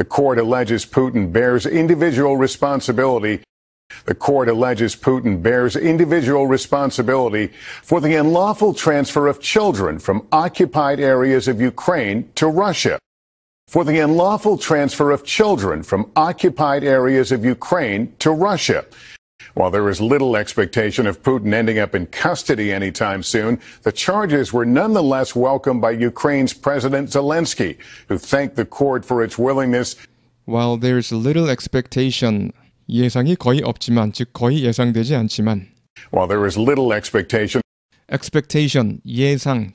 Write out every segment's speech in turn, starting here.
The court alleges Putin bears individual responsibility. The court alleges Putin bears individual responsibility for the unlawful transfer of children from occupied areas of Ukraine to Russia. For the unlawful transfer of children from occupied areas of Ukraine to Russia. While there is little expectation of Putin ending up in custody anytime soon, the charges were nonetheless welcomed by Ukraine's President Zelensky, who thanked the court for its willingness. While there's little expectation, 예상이 거의 없지만, 즉 거의 예상되지 않지만. While there is little expectation. expectation 예상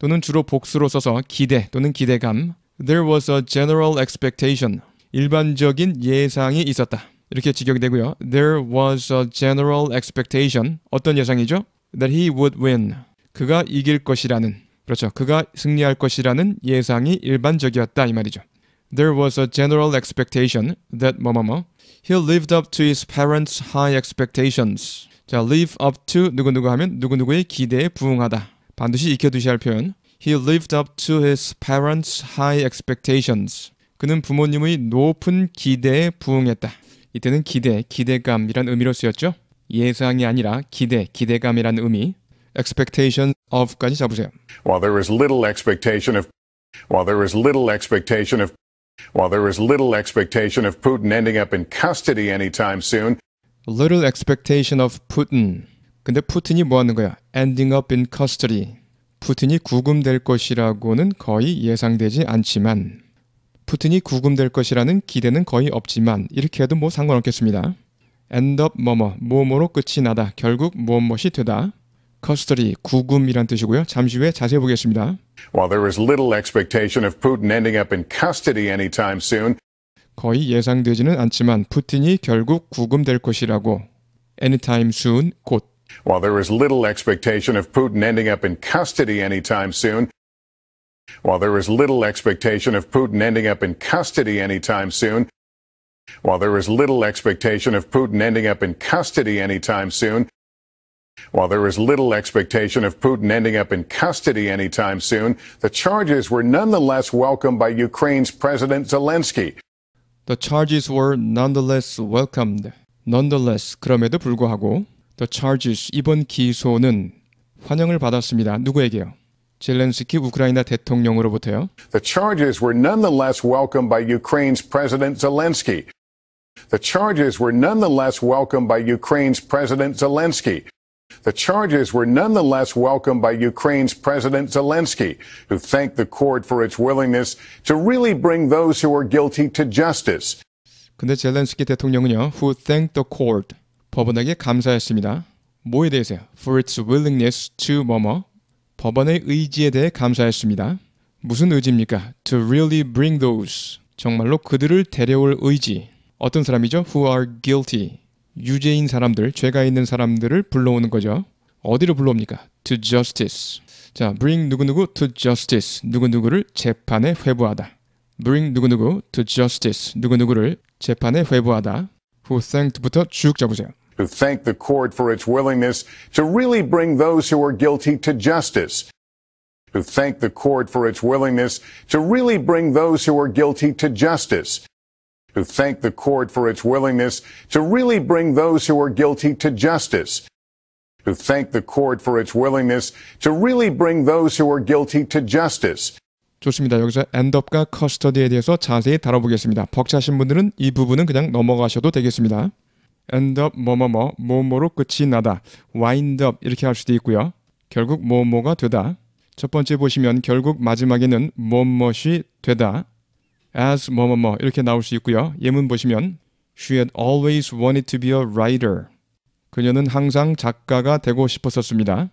또는 주로 복수로 써서 기대 또는 기대감. There was a general expectation. 일반적인 예상이 있었다. 이렇게 직역이 되고요. There was a general expectation. 어떤 예상이죠? That he would win. 그가 이길 것이라는 그렇죠. 그가 승리할 것이라는 예상이 일반적이었다 이 말이죠. There was a general expectation that 뭐뭐뭐 He lived up to his parents' high expectations. 자, live up to 누구누구 하면 누구누구의 기대에 부응하다. 반드시 익혀두셔야 할 표현. He lived up to his parents' high expectations. 그는 부모님의 높은 기대에 부응했다. 이때는 기대, 기대감이란 의미로 쓰였죠. 예상이 아니라 기대, 기대감이란 의미 expectation of까지 잡으세요. While there is little expectation of while there is little expectation of while there is little expectation of Putin ending up in custody anytime soon. Little expectation of Putin. 근데 푸틴이 뭐 하는 거야? Ending up in custody. 푸틴이 구금될 것이라고는 거의 예상되지 않지만 푸틴이 구금될 것이라는 기대는 거의 없지만 이렇게 해도 뭐 상관없겠습니다. end up 뭐뭐 뭐뭐로 끝이 나다 결국 무엇무엇이 되다 커스터리 구금이란 뜻이고요. 잠시 후에 자세히 보겠습니다. While there is little expectation of Putin ending up in custody anytime soon, 거의 예상되지는 않지만 푸틴이 결국 구금될 것이라고 anytime soon 곧 While there is little expectation of Putin ending up in custody anytime soon, While there is little expectation of Putin ending up in custody anytime soon, while there is little expectation of Putin ending up in custody anytime soon, while there is little expectation of Putin ending up in custody anytime soon, the charges were nonetheless welcomed by Ukraine's President Zelensky. The charges were nonetheless welcomed. Nonetheless, 그럼에도 불구하고, the charges, 이번 기소는 환영을 받았습니다. 누구에게요? 젤렌스키 우크라이나 대통령으로부터요. The charges were nonetheless welcomed by Ukraine's President Zelensky. The charges were nonetheless welcomed by Ukraine's President Zelensky. The charges were nonetheless welcomed by Ukraine's President Zelensky, who thanked the court for its willingness to really bring those who are guilty to justice. 근데 젤렌스키 대통령은요, who thanked the court, 법원에게 감사했습니다. 뭐에 대해서요? For its willingness to 뭐뭐 법원의 의지에 대해 감사했습니다. 무슨 의지입니까? To really bring those. 정말로 그들을 데려올 의지. 어떤 사람이죠? Who are guilty. 유죄인 사람들, 죄가 있는 사람들을 불러오는 거죠. 어디로 불러옵니까? To justice. 자, bring 누구누구 to justice. 누구누구를 재판에 회부하다. bring 누구누구 to justice. 누구누구를 재판에 회부하다. who thanked부터 쭉 잡으세요. who thanked the court for its willingness to really bring those who are guilty to justice. Who thanked the court for its willingness to really bring those who are guilty to justice. Who thanked the court for its willingness to really bring those who are guilty to justice. Who thanked the court for its willingness to really bring those who are guilty to justice. 좋습니다. 여기서 엔덥과 커스터디에 대해서 자세히 다뤄보겠습니다. 벅차신 분들은 이 부분은 그냥 넘어가셔도 되겠습니다. end up 뭐뭐뭐 뭐뭐로 끝이 나다 wind up 이렇게 할 수도 있고요. 결국 뭐뭐가 되다. 첫 번째 보시면 결국 마지막에는 뭐뭐시 되다 as 뭐뭐뭐 이렇게 나올 수 있고요. 예문 보시면 she had always wanted to be a writer. 그녀는 항상 작가가 되고 싶었었습니다.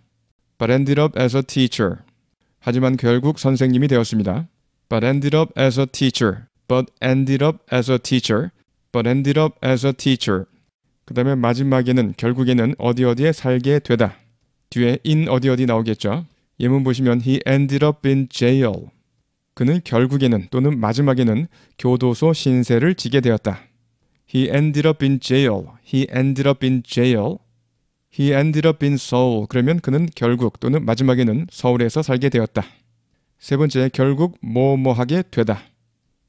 but ended up as a teacher. 하지만 결국 선생님이 되었습니다. but ended up as a teacher. but ended up as a teacher. but ended up as a teacher. 그 다음에 마지막에는 결국에는 어디 어디에 살게 되다. 뒤에 in 어디 어디 나오겠죠. 예문 보시면 he ended up in jail. 그는 결국에는 또는 마지막에는 교도소 신세를 지게 되었다. He ended up in jail. He ended up in jail. He ended up in Seoul. 그러면 그는 결국 또는 마지막에는 서울에서 살게 되었다. 세 번째, 결국 뭐 뭐하게 되다.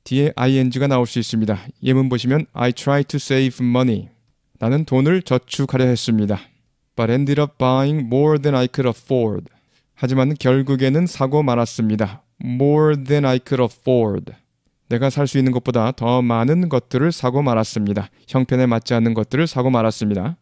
뒤에 ing가 나올 수 있습니다. 예문 보시면 I try to save money. 나는 돈을 저축하려 했습니다. But ended up buying more than I could afford. 하지만 결국에는 사고 말았습니다. More than I could afford. 내가 살 수 있는 것보다 더 많은 것들을 사고 말았습니다. 형편에 맞지 않는 것들을 사고 말았습니다.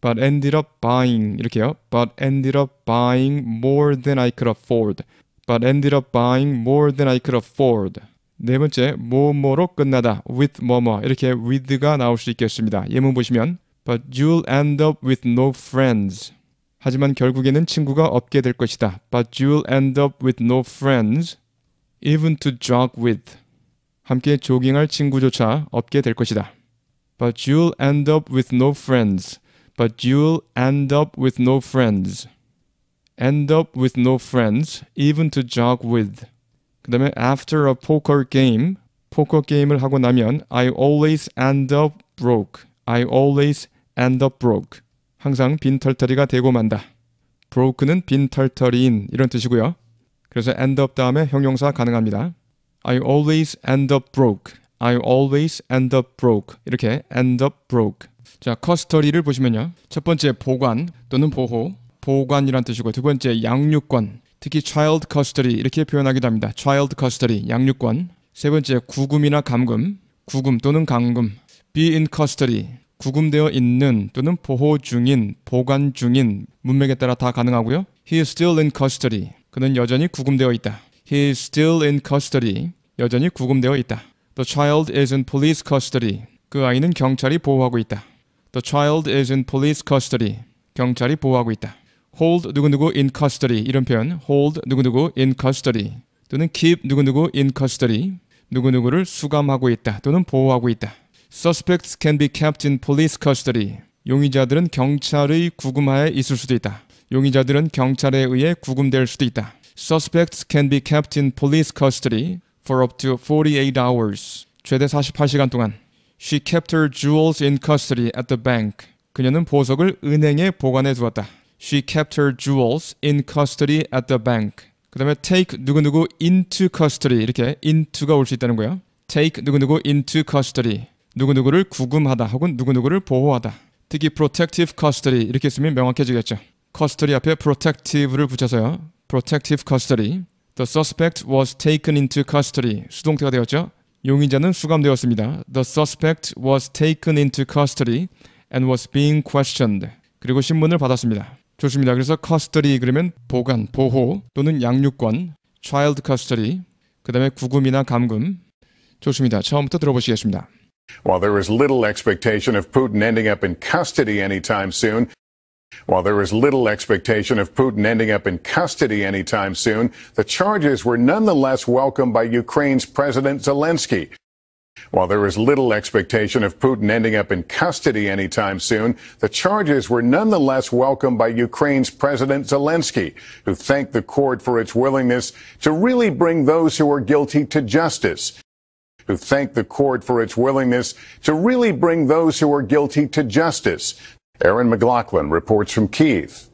But ended up buying 이렇게요. But ended up buying more than I could afford. But ended up buying more than I could afford. 네 번째, 뭐뭐로 끝나다 with 뭐뭐 이렇게 with가 나올 수 있겠습니다. 예문 보시면 but you'll end up with no friends. 하지만 결국에는 친구가 없게 될 것이다. but you'll end up with no friends even to jog with. 함께 조깅할 친구조차 없게 될 것이다. but you'll end up with no friends. but you'll end up with no friends. end up with no friends even to jog with. 그 다음에 after a poker game, 포커 게임을 하고 나면 I always end up broke. I always end up broke. 항상 빈털터리가 되고 만다. broke는 빈털터리인 이런 뜻이고요. 그래서 end up 다음에 형용사 가능합니다. I always end up broke. I always end up broke. 이렇게 end up broke. 자, 커스터리를 보시면요. 첫 번째 보관 또는 보호. 보관이란 뜻이고 두 번째 양육권. 특히 child custody 이렇게 표현하기도 합니다. child custody 양육권. 세 번째 구금이나 감금, 구금 또는 감금. be in custody 구금되어 있는 또는 보호 중인, 보관 중인 문맥에 따라 다 가능하고요. He is still in custody. 그는 여전히 구금되어 있다. He is still in custody. 여전히 구금되어 있다. The child is in police custody. 그 아이는 경찰이 보호하고 있다. The child is in police custody. 경찰이 보호하고 있다. hold 누구누구 in custody 이런 표현 hold 누구누구 in custody 또는 keep 누구누구 in custody 누구누구를 수감하고 있다 또는 보호하고 있다 suspects can be kept in police custody 용의자들은 경찰의 구금하에 있을 수도 있다 용의자들은 경찰에 의해 구금될 수도 있다 suspects can be kept in police custody for up to 48 hours 최대 48시간 동안 she kept her jewels in custody at the bank 그녀는 보석을 은행에 보관해 두었다 She kept her jewels in custody at the bank. 그 다음에 take 누구누구 into custody 이렇게 into가 올 수 있다는 거예요. take 누구누구 into custody 누구누구를 구금하다 혹은 누구누구를 보호하다 특히 protective custody 이렇게 쓰면 명확해지겠죠. custody 앞에 protective를 붙여서요. protective custody The suspect was taken into custody 수동태가 되었죠. 용의자는 수감되었습니다. The suspect was taken into custody and was being questioned. 그리고 신문을 받았습니다. 좋습니다. 그래서 그러면 보관, 보호 또는 양육권, child custody, 그 다음에 구금이나 감금. 좋습니다. 처음부터 들어보시겠습니다. While there is little expectation of Putin ending up in custody anytime soon, While there is little expectation of Putin ending up in custody anytime soon, the charges were nonetheless welcomed by Ukraine's President Zelensky. While there is little expectation of Putin ending up in custody anytime soon, the charges were nonetheless welcomed by Ukraine's President Zelensky, who thanked the court for its willingness to really bring those who are guilty to justice. Who thanked the court for its willingness to really bring those who are guilty to justice. Aaron McLaughlin reports from Kiev.